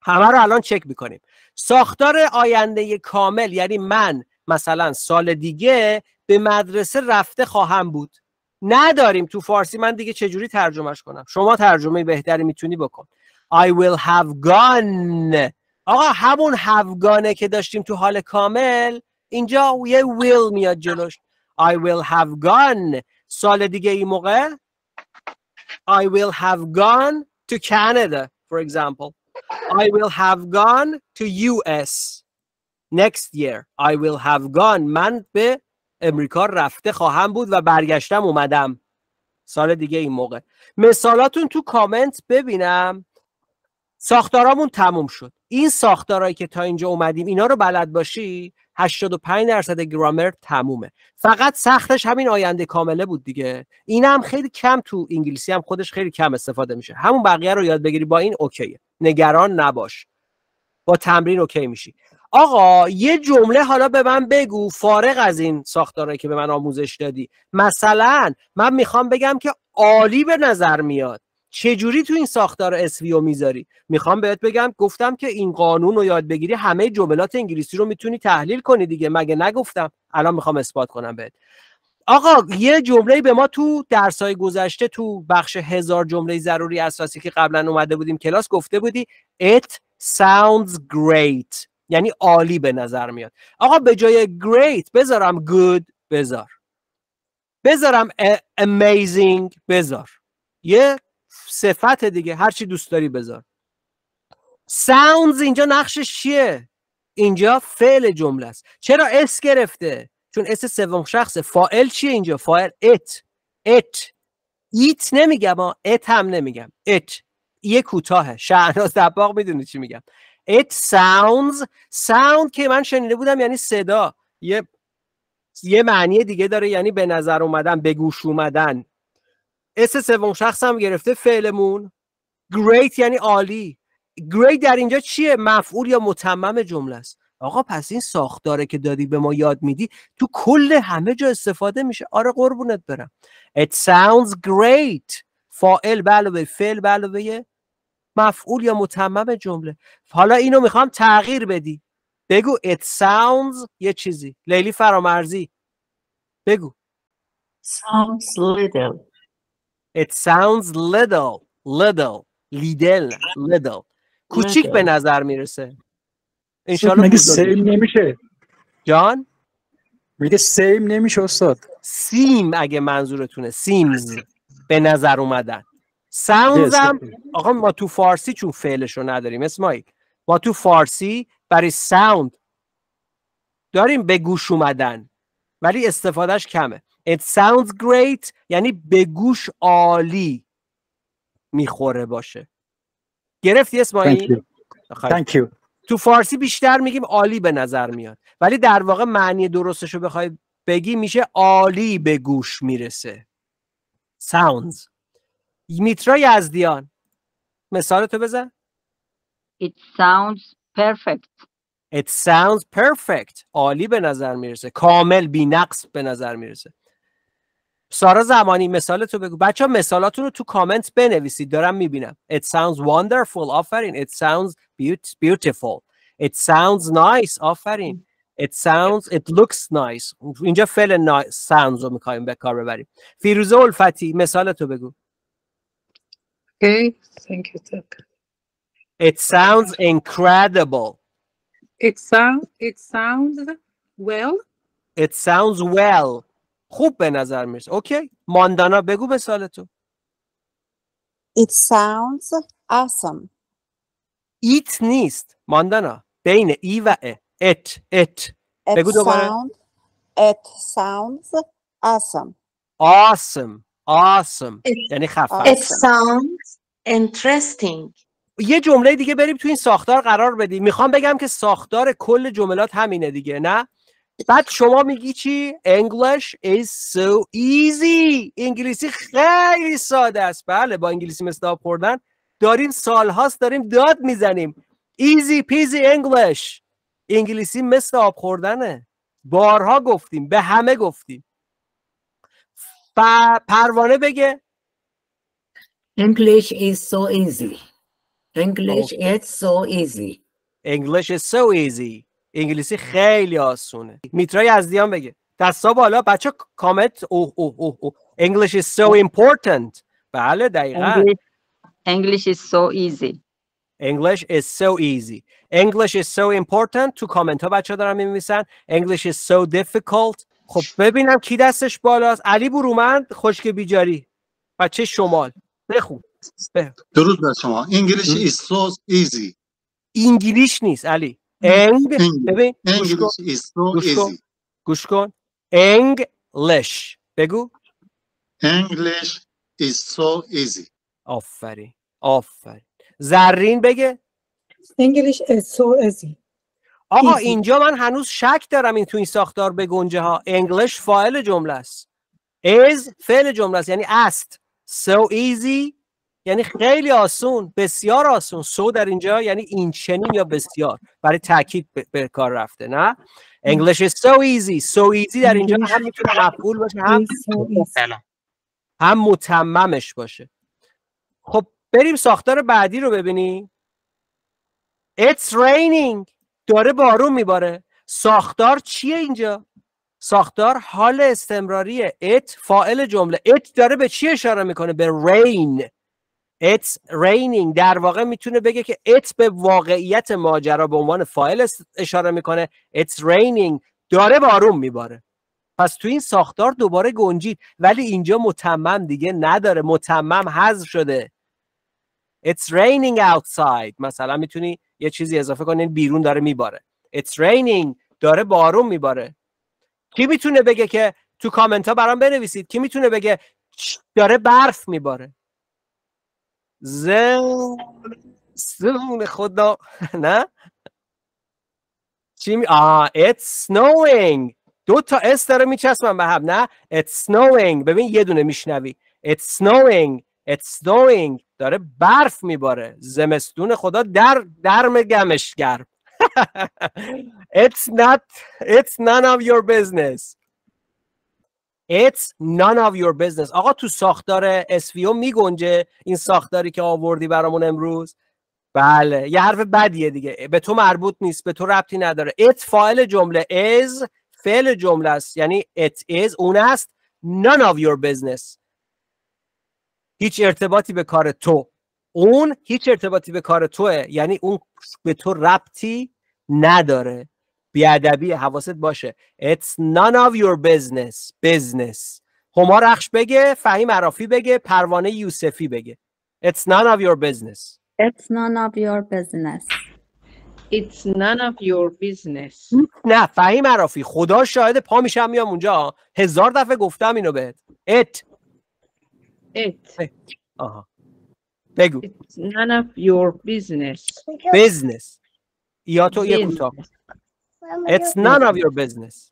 A: همه رو الان چک میکنیم ساختار آینده کامل یعنی من مثلا سال دیگه به مدرسه رفته خواهم بود نداریم تو فارسی من دیگه چجوری ترجمهش کنم شما ترجمه بهتری میتونی بکن I will have gone آقا همون have gone که داشتیم تو حال کامل اینجا یه will میاد جلوش I will have gone سال دیگه این موقع I will have gone to Canada for example I will have gone to US next year I will have gone من به امریکا رفته خواهم بود و برگشتم اومدم سال دیگه این موقع مثالاتون تو کامنت ببینم ساختارامون تموم شد این ساختارایی که تا اینجا اومدیم اینا رو بلد باشی 85 درصد گرامر تمومه فقط سختش همین آینده کامله بود دیگه این هم خیلی کم تو انگلیسی هم خودش خیلی کم استفاده میشه همون بقیه رو یاد بگیری با این اوکیه نگران نباش با تمرین اوکی میشی آقا یه جمله حالا به من بگو فارغ از این ساختاره که به من آموزش دادی مثلا من میخوام بگم که عالی به نظر میاد چجوری تو این ساختار اسویو میذاری میخوام بهت بگم گفتم که این قانون رو یاد بگیری همه جملات انگلیسی رو میتونی تحلیل کنی دیگه مگه نگفتم الان میخوام اثبات کنم بهت آقا یه جمله به ما تو درسای گذشته تو بخش هزار جمله ضروری اساسی که قبلا اومده بودیم کلاس گفته بودی it sounds great یعنی عالی به نظر میاد آقا به جای great بذارم good بذار بذارم amazing بذار یه صفت دیگه هر چی دوست داری بذار ساوندز اینجا نقشش چیه اینجا فعل جمله است چرا اس گرفته چون اس سوم شخصه فاعل چیه اینجا فاعل ات ات ایت نمیگم ات هم نمیگم ات یه کوتاهه شهناز دباغ میدونی چی میگم ات sounds sound که من شنیده بودم یعنی صدا یه یه معنی دیگه داره یعنی به نظر اومدن به گوش اومدن اس سوم شخص هم گرفته فعلمون great یعنی عالی great در اینجا چیه مفعول یا متمم جمله است آقا پس این ساختاره که دادی به ما یاد میدی تو کل همه جا استفاده میشه آره قربونت برم it sounds great فاعل بله به علاوه فعل بله به علاوه مفعول یا متمم جمله حالا اینو میخوام تغییر بدی بگو it sounds یه چیزی لیلی فرامرزی بگو sounds little It sounds little, little, little, little. کوچیک به نظر میرسه.
B: انشالله سیم
A: نمیشه. جان میگه سیم نمیشه استاد. سیم اگه منظورتونه سیمز به نظر اومدن. ساوندز هم آقا ما تو فارسی چون فعلش رو نداریم اسمایی ما تو فارسی برای ساوند داریم به گوش اومدن ولی استفادهش کمه It sounds great یعنی به گوش عالی میخوره باشه گرفتی you. Thank you. تو فارسی بیشتر میگیم عالی به نظر میاد ولی در واقع معنی درستش رو بخوای بگی میشه عالی به گوش میرسه sounds میترا یزدیان مثال تو بزن It sounds perfect It sounds perfect عالی به نظر میرسه کامل بی نقص به نظر میرسه سارا زمانی مثال تو بگو بچه ها مثالاتون رو تو کامنت بنویسید دارم میبینم It sounds wonderful آفرین It sounds beautiful It sounds nice آفرین It sounds, it looks nice اینجا فعل sounds رو میخوایم به کار ببریم فیروزه الفتی مثال تو بگو Okay, thank you Tuck. It sounds incredible It, sounds it sounds well It sounds well خوب به نظر میرسه اوکی ماندانا بگو مثال تو It sounds awesome It نیست ماندانا بین ای و ا ات ات بگو دوباره It sounds awesome awesome awesome یعنی خفه. It sounds interesting یه جمله دیگه بریم تو این ساختار قرار بدیم میخوام بگم که ساختار کل جملات همینه دیگه نه بعد شما میگی چی English is so easy انگلیسی خیلی ساده است بله با انگلیسی مثل آب خوردن داریم سالهاست داریم داد میزنیم Easy peasy English. انگلیسی مثل آب خوردنه بارها گفتیم به همه گفتیم ف... پروانه بگه English is so easy English is so easy English is so easy انگلیسی خیلی آسونه میترا یزدیان بگه دستا بالا بچه کامنت اوه اوه اوه او. English is so important بله دقیقا English is so easy English is so easy English is so important تو کامنت ها بچه دارن میمیسن English is so difficult خب ببینم کی دستش بالاست علی برومند خشک بیجاری بچه شمال بخون درود بر شما English is so easy انگلیش نیست علی انگ ببین گوش کن English. بگو English is so easy آفرین آفرین زرین بگه English is so easy آقا easy. اینجا من هنوز شک دارم این تو این ساختار به گنجه ها English فاعل جمله است is فعل جمله است یعنی است so easy یعنی خیلی آسون بسیار آسون سو در اینجا یعنی این چنین یا بسیار برای تاکید به کار رفته نه English is so easy so در اینجا هم میتونه مفعول باشه هم هم متممش باشه خب بریم ساختار بعدی رو ببینیم It's raining داره بارون میباره ساختار چیه اینجا ساختار حال استمراریه it فاعل جمله it داره به چی اشاره میکنه به rain it's raining در واقع میتونه بگه که it's به واقعیت ماجرا به عنوان فایل اشاره میکنه it's raining داره بارون میباره پس تو این ساختار دوباره گنجید ولی اینجا متمم دیگه نداره متمم حذف شده It's raining outside مثلا میتونی یه چیزی اضافه کنی بیرون داره میباره It's raining داره بارون میباره کی میتونه بگه که تو کامنت ها برام بنویسید کی میتونه بگه داره برف میباره زون خدا (laughs) نه چی می آه it's snowing دو تا اس داره میچسبن به هم نه it's snowing ببین یه دونه میشنوی it's snowing it's snowing داره برف میباره زمستون خدا در درم گمش گرم (laughs) it's not it's none of your business It's none of your business آقا تو ساختار SVO گنجه این ساختاری که آوردی برامون امروز بله یه حرف بدیه دیگه به تو مربوط نیست به تو ربطی نداره it فاعل جمله is فعل جمله است یعنی it is اون است none of your business هیچ ارتباطی به کار تو اون هیچ ارتباطی به کار توه یعنی اون به تو ربطی نداره بیادبی حواست باشه It's none of your business business هما رخش بگه فهیم عرافی بگه پروانه یوسفی بگه It's none of your business It's none of your business It's none of your business نه فهیم عرافی خدا شاهد پا میشم میام اونجا هزار دفعه گفتم اینو بهت It It آها بگو It's none of your business Business یا تو یه کوتاه It's none of your business.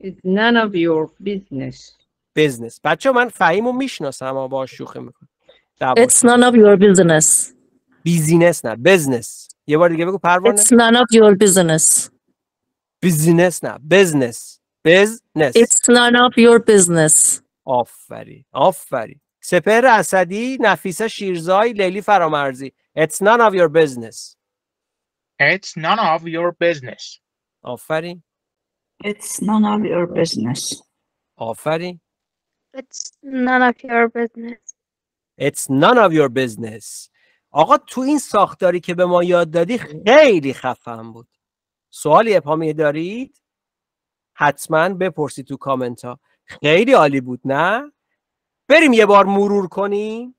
A: It's none of your business. business. بچه من و میشناسم اما با شوخه میکنم. It's none of your business. بیزینس نه بزنس. یه بار دیگه بگو پروانه. It's none of your business. بیزینس نه بزنس. بزنس. It's none of your business. آفری. آفری. سپر اسدی، نفیسه شیرزای، لیلی فرامرزی. It's none of your business. It's none of your business. آفرین It's none of your business. آفرین It's none of your business. It's none of your business. آقا تو این ساختاری که به ما یاد دادی خیلی خفن بود. سوالی ابهامی دارید؟ حتما بپرسید تو کامنت ها. خیلی عالی بود نه؟ بریم یه بار مرور کنیم؟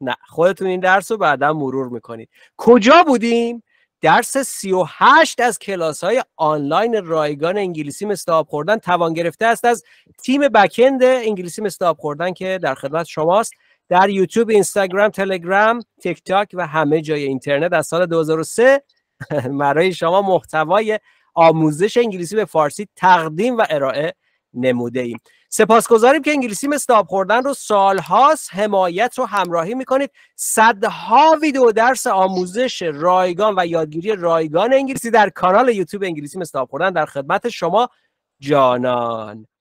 A: نه خودتون این درس رو بعدا مرور میکنید. کجا بودیم؟ درس 38 از کلاس های آنلاین رایگان انگلیسی مستاب خوردن توان گرفته است از تیم بکند انگلیسی مستاب خوردن که در خدمت شماست در یوتیوب، اینستاگرام، تلگرام، تیک تاک و همه جای اینترنت از سال 2003 (laughs) برای شما محتوای آموزش انگلیسی به فارسی تقدیم و ارائه نموده ایم سپاسگزاریم که انگلیسی مثل خوردن رو سالهاست حمایت رو همراهی میکنید صدها ویدیو درس آموزش رایگان و یادگیری رایگان انگلیسی در کانال یوتیوب انگلیسی مثل خوردن در خدمت شما جانان